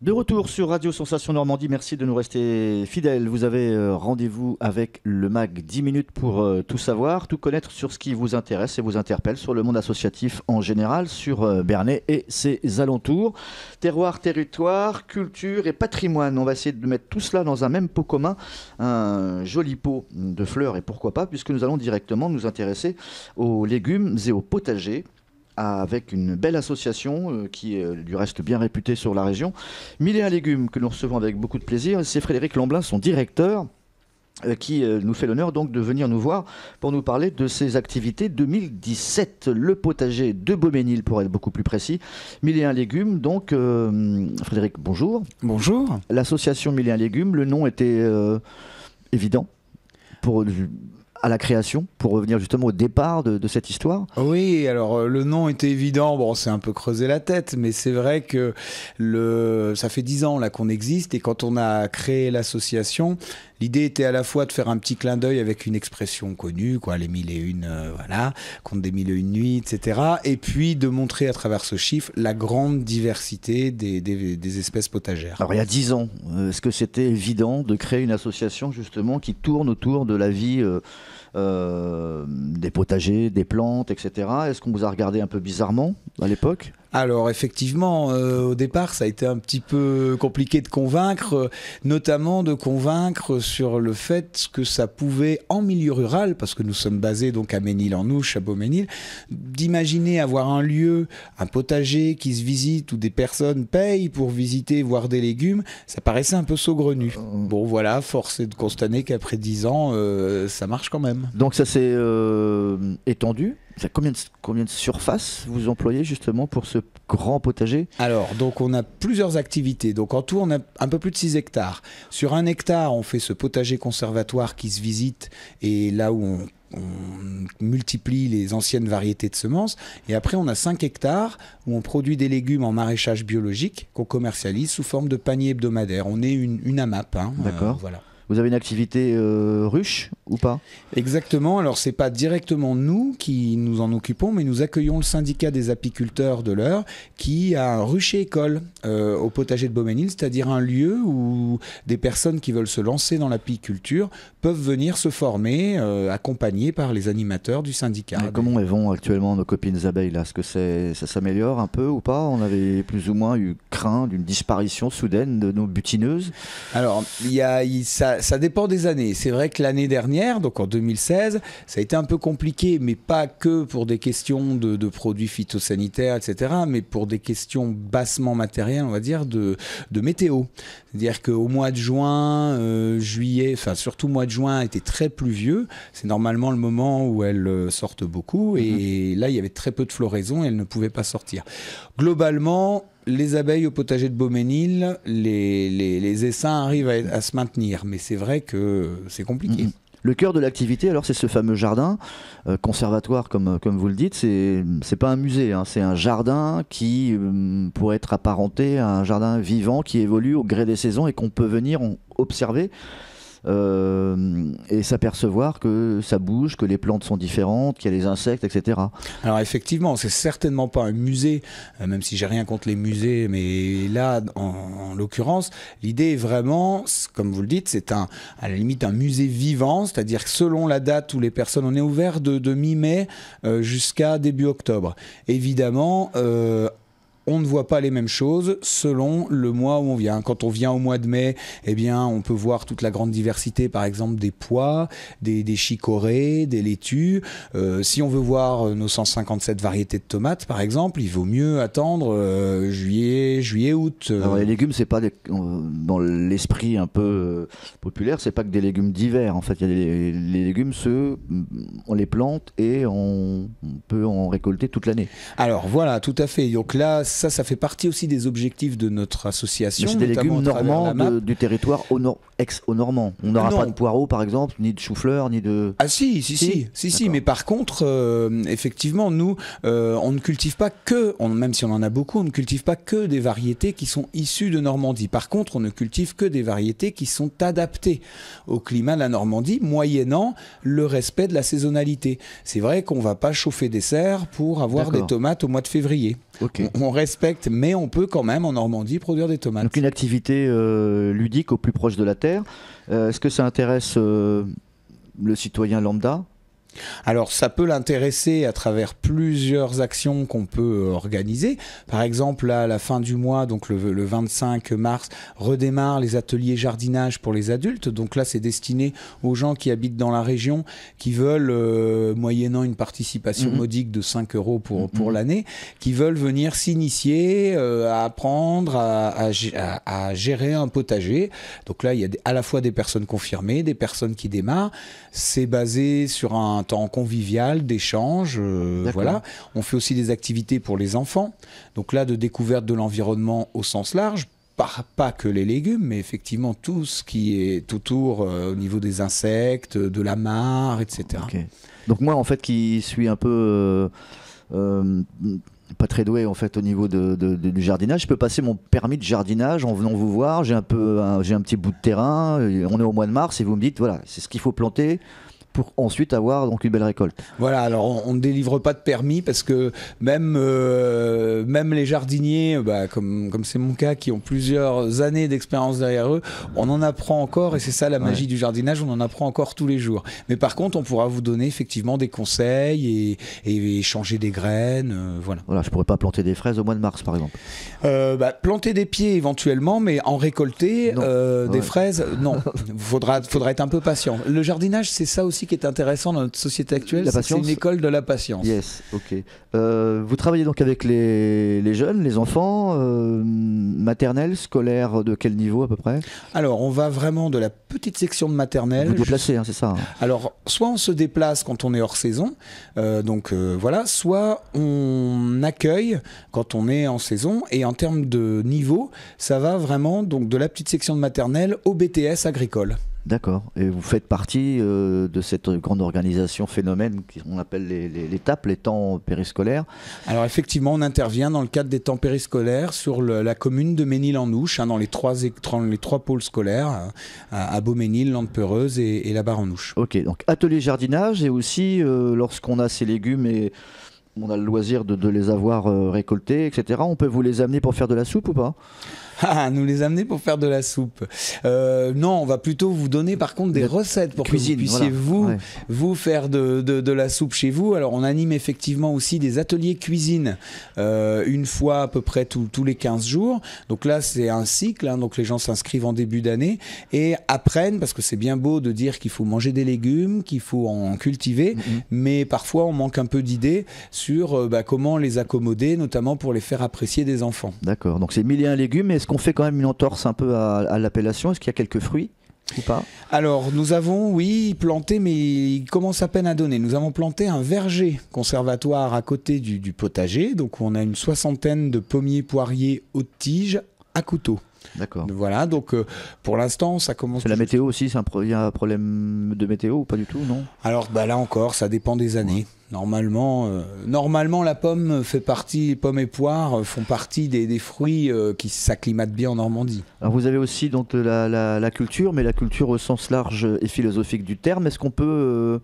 De retour sur Radio Sensation Normandie, merci de nous rester fidèles. Vous avez euh, rendez-vous avec le MAG 10 minutes pour euh, tout savoir, tout connaître sur ce qui vous intéresse et vous interpelle, sur le monde associatif en général, sur euh, Bernay et ses alentours. Terroir, territoire, culture et patrimoine. On va essayer de mettre tout cela dans un même pot commun, un joli pot de fleurs et pourquoi pas, puisque nous allons directement nous intéresser aux légumes et aux potagers avec une belle association euh, qui est euh, du reste bien réputée sur la région. Mille et légumes que nous recevons avec beaucoup de plaisir. C'est Frédéric Lamblin, son directeur euh, qui nous fait l'honneur donc de venir nous voir pour nous parler de ses activités 2017, le potager de Beauménil pour être beaucoup plus précis, Mille et légumes donc Frédéric bonjour. Bonjour. L'association Mille et légumes, le nom était évident pour à la création, pour revenir justement au départ de, cette histoire Oui, alors euh, le nom était évident, bon, c'est un peu creusé la tête, mais c'est vrai que le... ça fait dix ans là qu'on existe et quand on a créé l'association, L'idée était à la fois de faire un petit clin d'œil avec une expression connue, quoi, les mille et une, euh, voilà, compte des mille et une nuits, etc. Et puis de montrer à travers ce chiffre la grande diversité des, espèces potagères. Alors il y a dix ans, euh, est-ce que c'était évident de créer une association justement qui tourne autour de la vie euh, des potagers, des plantes, etc. Est-ce qu'on vous a regardé un peu bizarrement à l'époque alors effectivement, euh, au départ, ça a été un petit peu compliqué de convaincre, euh, notamment de convaincre sur le fait que ça pouvait, en milieu rural, parce que nous sommes basés donc à Ménil-en-Ouche, à Beauménil, d'imaginer avoir un lieu, un potager qui se visite où des personnes payent pour visiter, voir des légumes, ça paraissait un peu saugrenu. Euh, bon voilà, force est de constater qu'après dix ans, ça marche quand même. Donc ça s'est étendu Combien de, combien de surfaces vous employez justement pour ce grand potager Alors, donc on a plusieurs activités. Donc en tout, on a un peu plus de 6 hectares. Sur un hectare, on fait ce potager conservatoire qui se visite et là où on multiplie les anciennes variétés de semences. Et après, on a 5 hectares où on produit des légumes en maraîchage biologique qu'on commercialise sous forme de paniers hebdomadaire. On est une, une AMAP. Hein, D'accord. Euh, voilà. Vous avez une activité euh, ruche ou pas Exactement. Alors, ce n'est pas directement nous qui nous en occupons, mais nous accueillons le syndicat des apiculteurs de l'heure qui a un rucher école euh, au potager de Beauménil, c'est-à-dire un lieu où des personnes qui veulent se lancer dans l'apiculture peuvent venir se former, euh, accompagnées par les animateurs du syndicat. comment vont actuellement nos copines abeilles là Est-ce que ça s'améliore un peu ou pas On avait plus ou moins eu craint d'une disparition soudaine de nos butineuses. Alors, il y a, ça, ça, dépend des années. C'est vrai que l'année dernière, donc en 2016, ça a été un peu compliqué, mais pas que pour des questions de, produits phytosanitaires, etc., mais pour des questions bassement matérielles, on va dire, de, météo. C'est-à-dire qu'au mois de juin, euh, juillet, enfin surtout mois de juin, était très pluvieux. C'est normalement le moment où elles euh, sortent beaucoup. Et mhm. là, il y avait très peu de floraison et elles ne pouvaient pas sortir. Globalement, les abeilles au potager de Beauménil, les, essaims arrivent à, se maintenir, mais c'est vrai que c'est compliqué. Mm-hmm. Le cœur de l'activité, alors, c'est ce fameux jardin euh, conservatoire, comme, euh, comme vous le dites. C'est n'est pas un musée, hein. c'est un jardin qui euh, pourrait être apparenté à un jardin vivant qui évolue au gré des saisons et qu'on peut venir observer. Euh, et s'apercevoir que ça bouge, que les plantes sont différentes, qu'il y a les insectes, etc. Alors effectivement, c'est certainement pas un musée, euh, même si j'ai rien contre les musées, mais là, en, l'occurrence, l'idée est vraiment, comme vous le dites, c'est un, à la limite un musée vivant, c'est-à-dire que selon la date où les personnes, on est ouvert de, mi-mai euh, jusqu'à début octobre. Évidemment, on ne voit pas les mêmes choses selon le mois où on vient. Quand on vient au mois de mai, eh bien, on peut voir toute la grande diversité, par exemple, des pois, des, des chicorées, des laitues. Euh, si on veut voir euh, nos 157 variétés de tomates, par exemple, il vaut mieux attendre euh, juillet, juillet, août. Alors, les légumes, c'est pas dans l'esprit un peu populaire, c'est pas que des légumes d'hiver. En fait, les, légumes, ceux, on les plante et on, peut en récolter toute l'année. Alors voilà, tout à fait. Donc là, ça, ça fait partie aussi des objectifs de notre association. C'est des légumes normands du territoire au nord, ex-normand. On n'aura pas de poireaux, par exemple, ni de chou-fleur, ni de. Ah si, si, si, si, si. mais par contre, euh, effectivement, nous, euh, on ne cultive pas que, même si on en a beaucoup, on ne cultive pas que des variétés qui sont issues de Normandie. Par contre, on ne cultive que des variétés qui sont adaptées au climat de la Normandie, moyennant le respect de la saisonnalité. C'est vrai qu'on ne va pas chauffer des serres pour avoir des tomates au mois de février. on reste mais on peut quand même en Normandie produire des tomates. Donc une activité euh, ludique au plus proche de la terre. Euh, est-ce que ça intéresse euh, le citoyen lambda alors ça peut l'intéresser à travers plusieurs actions qu'on peut euh, organiser. Par exemple, à la fin du mois, donc le, 25 mars, redémarre les ateliers jardinage pour les adultes. Donc là, c'est destiné aux gens qui habitent dans la région, qui veulent, euh, moyennant une participation mhm. modique de 5 euros pour, mhm. pour l'année, qui veulent venir s'initier euh, à apprendre à, à, à, gérer un potager. Donc là, il y a à la fois des personnes confirmées, des personnes qui démarrent. C'est basé sur un temps convivial, d'échange. Euh, voilà. On fait aussi des activités pour les enfants. Donc là, de découverte de l'environnement au sens large, pas, que les légumes, mais effectivement tout ce qui est autour euh, au niveau des insectes, euh, de la mare, etc. Donc moi, en fait, qui suis un peu... pas très doué en fait au niveau de, du jardinage. Je peux passer mon permis de jardinage en venant vous voir. J'ai un peu, j'ai un petit bout de terrain. On est au mois de mars et vous me dites voilà, c'est ce qu'il faut planter pour ensuite avoir donc une belle récolte. Voilà, alors on ne délivre pas de permis parce que même, euh, même les jardiniers, bah, comme c'est mon cas, qui ont plusieurs années d'expérience derrière eux, on en apprend encore et c'est ça la magie du jardinage, on en apprend encore tous les jours. Mais par contre, on pourra vous donner effectivement des conseils et, échanger des graines, euh, voilà. Voilà, je pourrais pas planter des fraises au mois de mars par exemple. Euh, bah, planter des pieds éventuellement, mais en récolter des fraises, non. faudra, faudra être un peu patient. Le jardinage, c'est ça aussi qui est intéressant dans notre société actuelle, c'est une école de la patience. Yes, ok. Euh, vous travaillez donc avec les, jeunes, les enfants, euh, maternels, scolaires, de quel niveau à peu près Alors, on va vraiment de la petite section de maternelle. Vous se hein, c'est ça hein Alors, soit on se déplace quand on est hors saison, euh, donc euh, voilà, soit on accueille quand on est en saison, et en termes de niveau, ça va vraiment donc de la petite section de maternelle au BTS agricole. D'accord. Et vous faites partie euh, de cette grande organisation phénomène qu'on appelle l'étape, les, temps périscolaires Alors effectivement, on intervient dans le cadre des temps périscolaires sur la commune de ménil en nouche hein, dans, les trois, les trois pôles scolaires, hein, à, Beauménil, Landepeureuse et, la barre en nouche Ok, donc atelier jardinage et aussi euh, lorsqu'on a ses légumes et on a le loisir de, les avoir euh, récoltés, etc. On peut vous les amener pour faire de la soupe ou pas ah, nous les amener pour faire de la soupe. Euh, non, on va plutôt vous donner par contre des recettes pour cuisine, que vous puissiez vous, faire de, la soupe chez vous. Alors on anime effectivement aussi des ateliers cuisine euh, une fois à peu près tous les 15 jours. Donc là c'est un cycle, hein. donc les gens s'inscrivent en début d'année et apprennent, parce que c'est bien beau de dire qu'il faut manger des légumes, qu'il faut en cultiver, mm-hmm. mais parfois on manque un peu d'idées sur euh, bah, comment les accommoder, notamment pour les faire apprécier des enfants. D'accord, donc c'est mille et un légumes, mais est-ce qu'on fait quand même une entorse un peu à, l'appellation Est-ce qu'il y a quelques fruits ou pas Alors, nous avons, oui, planté, mais il commence à peine à donner. Nous avons planté un verger conservatoire à côté du, du potager. Donc, on a une soixantaine de pommiers poiriers hautes tiges à couteau. D'accord. Voilà, donc euh, pour l'instant, ça commence. C'est la météo aussi, c'est un, a un, problème de météo ou pas du tout, non Alors bah, là encore, ça dépend des années. Normalement, euh, normalement, la pomme fait partie, pommes et poires euh, font partie des, fruits qui s'acclimatent bien en Normandie. Alors vous avez aussi donc la, culture, mais la culture au sens large et philosophique du terme. Est-ce qu'on peut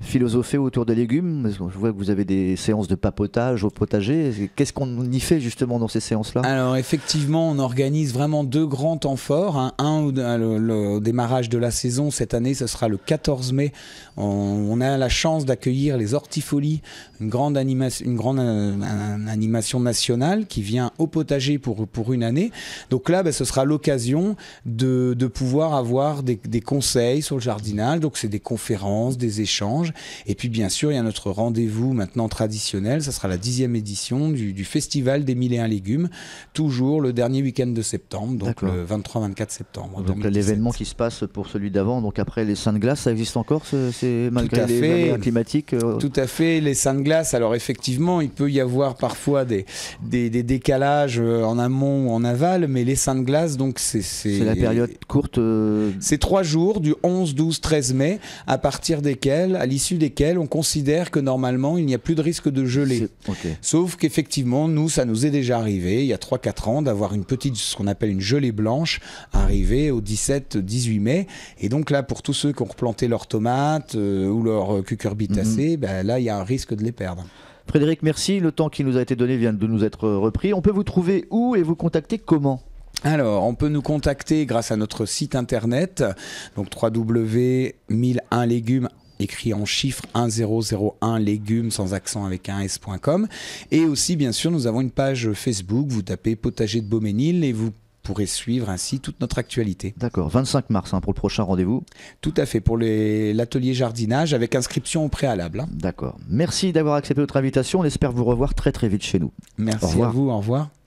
philosopher autour des légumes Je vois que vous avez des séances de papotage au potager. Qu'est-ce qu'on y fait justement dans ces séances-là Alors effectivement, on organise vraiment deux grands temps forts. Hein. Un euh, au, le, démarrage de la saison cette année, ce sera le 14 mai. On, a la chance d'accueillir les Hortifolies, une grande, une grande euh, animation nationale qui vient au potager pour, pour une année. Donc là, ben, ce sera l'occasion de, pouvoir avoir des, des conseils sur le jardinage. Donc c'est des conférences, des échanges. Et puis bien sûr, il y a notre rendez-vous maintenant traditionnel, ça sera la dixième édition du, Festival des mille et un légumes, toujours le dernier week-end de septembre, donc le 23-24 septembre. Donc l'événement qui se passe pour celui d'avant, donc après les saints de glace, ça existe encore c'est malgré les fait, climatiques euh, Tout à fait, les saints de glace, alors effectivement, il peut y avoir parfois des, des, décalages euh, en amont ou en aval, mais les saints de glace, donc c'est... C'est la période courte euh, C'est trois jours, du 11, 12, 13 mai, à partir desquels, à l'issue desquelles on considère que normalement il n'y a plus de risque de gelée. Sauf qu'effectivement, nous, ça nous est déjà arrivé il y a 3-4 ans d'avoir une petite, ce qu'on appelle une gelée blanche, arrivée au 17-18 mai. Et donc là, pour tous ceux qui ont replanté leurs tomates euh, ou leurs cucurbitacées, mhm. ben là, il y a un risque de les perdre. Frédéric, merci. Le temps qui nous a été donné vient de nous être repris. On peut vous trouver où et vous contacter comment alors, on peut nous contacter grâce à notre site internet, donc www1001 légumes écrit en chiffres 1001 légumes sans accent avec un s.com. Et aussi, bien sûr, nous avons une page Facebook. Vous tapez potager de Beauménil et vous pourrez suivre ainsi toute notre actualité. D'accord, 25 mars hein, pour le prochain rendez-vous. Tout à fait, pour l'atelier jardinage avec inscription au préalable. Hein. D'accord. Merci d'avoir accepté notre invitation. On espère vous revoir très très vite chez nous. Merci à vous, au revoir.